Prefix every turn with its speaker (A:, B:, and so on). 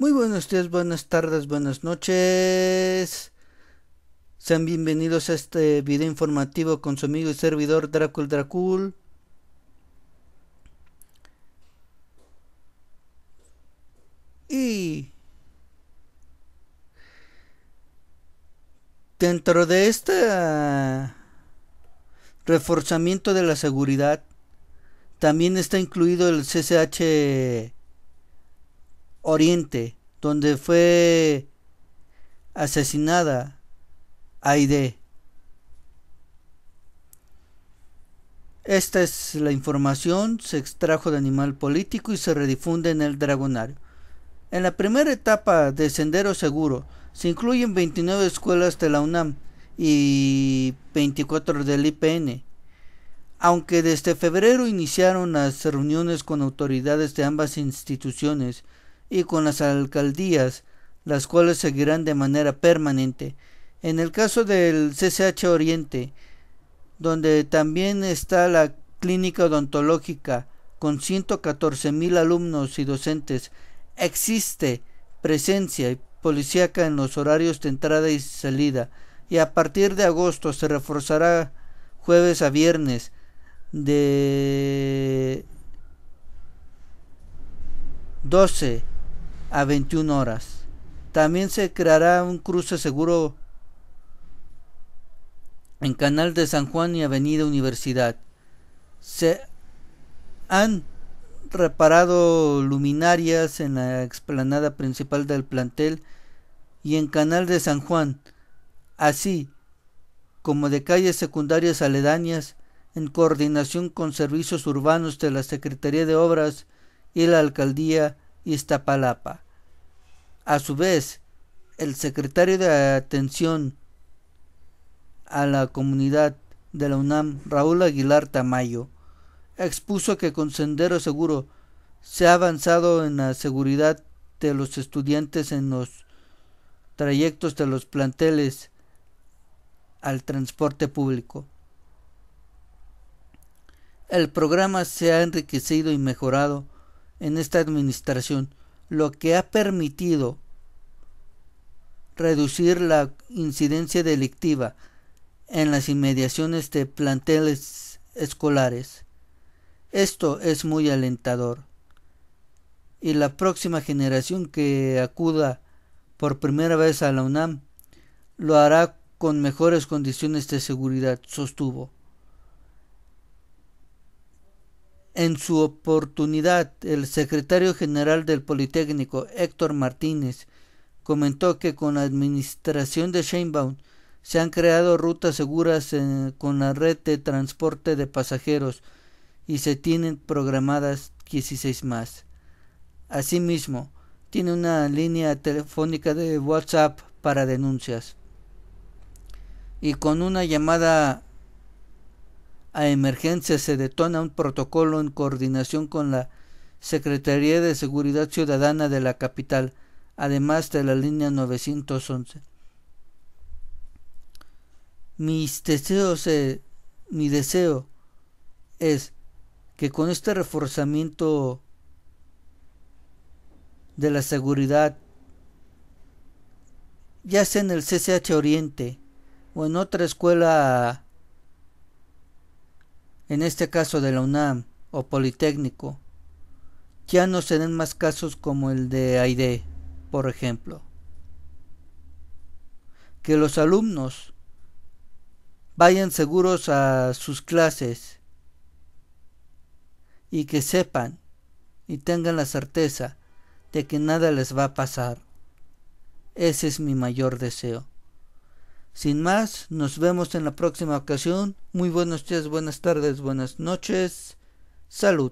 A: Muy buenos días, buenas tardes, buenas noches. Sean bienvenidos a este video informativo con su amigo y servidor Dracul Dracul. Y dentro de este reforzamiento de la seguridad también está incluido el CCH Oriente donde fue asesinada Aide. Esta es la información, se extrajo de Animal Político y se redifunde en el Dragonario. En la primera etapa de Sendero Seguro se incluyen 29 escuelas de la UNAM y 24 del IPN. Aunque desde febrero iniciaron las reuniones con autoridades de ambas instituciones, y con las alcaldías, las cuales seguirán de manera permanente. En el caso del CCH Oriente, donde también está la clínica odontológica con 114 mil alumnos y docentes, existe presencia policíaca en los horarios de entrada y salida y a partir de agosto se reforzará jueves a viernes de 12 a 21 horas. También se creará un cruce seguro en Canal de San Juan y Avenida Universidad. Se han reparado luminarias en la explanada principal del plantel y en Canal de San Juan, así como de calles secundarias aledañas, en coordinación con servicios urbanos de la Secretaría de Obras y la Alcaldía palapa. A su vez, el secretario de Atención a la Comunidad de la UNAM, Raúl Aguilar Tamayo, expuso que con Sendero Seguro se ha avanzado en la seguridad de los estudiantes en los trayectos de los planteles al transporte público. El programa se ha enriquecido y mejorado en esta administración, lo que ha permitido reducir la incidencia delictiva en las inmediaciones de planteles escolares. Esto es muy alentador. Y la próxima generación que acuda por primera vez a la UNAM lo hará con mejores condiciones de seguridad, sostuvo. En su oportunidad, el secretario general del Politécnico, Héctor Martínez, comentó que con la administración de Sheinbaum se han creado rutas seguras eh, con la red de transporte de pasajeros y se tienen programadas 16 más. Asimismo, tiene una línea telefónica de WhatsApp para denuncias y con una llamada a emergencia se detona un protocolo en coordinación con la Secretaría de Seguridad Ciudadana de la capital, además de la línea 911. Mis deseos, mi deseo es que con este reforzamiento de la seguridad, ya sea en el CCH Oriente o en otra escuela en este caso de la UNAM o Politécnico, ya no serán más casos como el de Aide, por ejemplo. Que los alumnos vayan seguros a sus clases y que sepan y tengan la certeza de que nada les va a pasar. Ese es mi mayor deseo. Sin más, nos vemos en la próxima ocasión. Muy buenos días, buenas tardes, buenas noches. Salud.